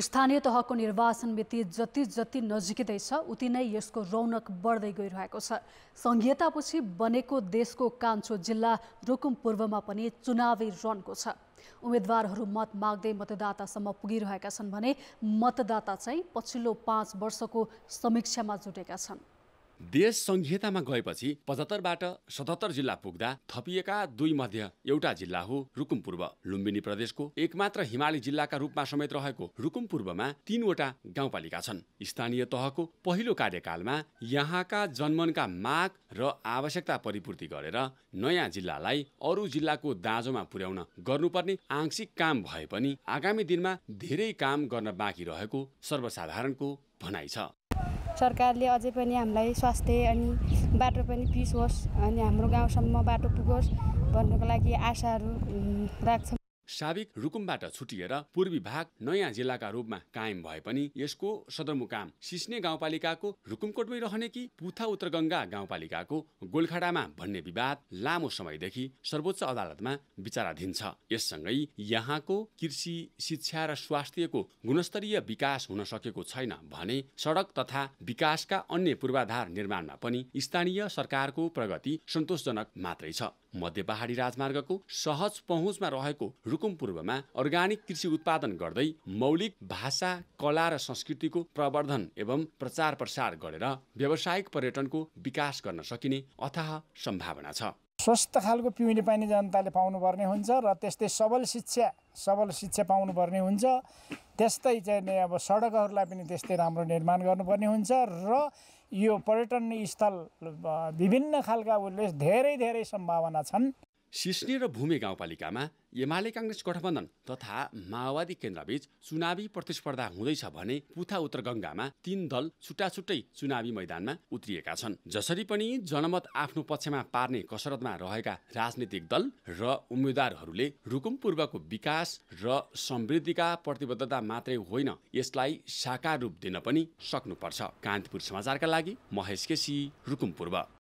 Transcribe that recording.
स्थानीय तहको निर्वाचन मिति जति जति नजिकै छ उति नै यसको रौनक बढ्दै गइरहेको छ सङ्घीयतापछि बनेको देशको कान्छो जिल्ला रुकुम पूर्वमा पनि चुनावी रनको छ उम्मेद्वारहरू मत माग्दै मतदातासम्म पुगिरहेका छन् भने मतदाता चाहिँ पछिल्लो पाँच वर्षको समीक्षामा जुटेका छन् देश संहितामा गएपछि पचहत्तरबाट सतहत्तर जिल्ला पुग्दा थपिएका दुई मध्य एउटा जिल्ला हो रुकुम पूर्व लुम्बिनी प्रदेशको एकमात्र हिमाली जिल्लाका रूपमा समेत रहेको रुकुम पूर्वमा तीनवटा गाउँपालिका छन् स्थानीय तहको पहिलो कार्यकालमा यहाँका जनमनका माग र आवश्यकता परिपूर्ति गरेर नयाँ जिल्लालाई अरू जिल्लाको दाँजोमा पुर्याउन गर्नुपर्ने आंशिक काम भए पनि आगामी दिनमा धेरै काम गर्न बाँकी रहेको सर्वसाधारणको भनाइ छ सरकारले अझै पनि हामीलाई स्वास्थ्य अनि बाटो पनि पीस होस् अनि हाम्रो गाउँसम्म बाटो पुगोस् भन्नुको लागि आशाहरू राख्छौँ साबिक रुकुमबाट छुटिएर पूर्वी भाग नयाँ जिल्लाका रूपमा कायम भए पनि यसको सदरमुकाम सिस्ने गाउँपालिकाको रुकुमकोटमै रहने कि पुथा उत्तरगङ्गा गाउँपालिकाको गोलखाडामा भन्ने विवाद लामो समयदेखि सर्वोच्च अदालतमा विचाराधीन छ यससँगै यहाँको कृषि शिक्षा र स्वास्थ्यको गुणस्तरीय विकास हुन सकेको छैन भने सडक तथा विकासका अन्य पूर्वाधार निर्माणमा पनि स्थानीय सरकारको प्रगति सन्तोषजनक मात्रै छ मध्य पहाडी राजमार्गको सहज पहुँचमा रहेको रुकुम पूर्वमा अर्ग्यानिक कृषि उत्पादन गर्दै मौलिक भाषा कला र संस्कृतिको प्रवर्धन एवं प्रचार प्रसार गरेर व्यावसायिक पर्यटनको विकास गर्न सकिने अथाह सम्भावना छ स्वस्थ खालको पिउने पानी जनताले पाउनुपर्ने हुन्छ र त्यस्तै सबल शिक्षा सबल शिक्षा पाउनुपर्ने हुन्छ त्यस्तै चाहिँ अब सडकहरूलाई पनि त्यस्तै राम्रो निर्माण गर्नुपर्ने हुन्छ र यो पर्यटन स्थल विभिन्न खालका उसले धेरै धेरै सम्भावना छन् सिस्ने र भूमि गाउँपालिकामा एमाले काङ्ग्रेस गठबन्धन तथा माओवादी केन्द्रबीच चुनावी प्रतिस्पर्धा हुँदैछ भने पुथा उत्तरगङ्गामा तीन दल छुट्टाछुट्टै चुनावी मैदानमा उत्रिएका छन् जसरी पनि जनमत आफ्नो पक्षमा पार्ने कसरतमा रहेका राजनीतिक दल र उम्मेद्वारहरूले रुकुम पूर्वको विकास र समृद्धिका प्रतिबद्धता मात्रै होइन यसलाई साकार रूप दिन पनि सक्नुपर्छ कान्तिपुर समाचारका लागि महेश केसी रुकुम पूर्व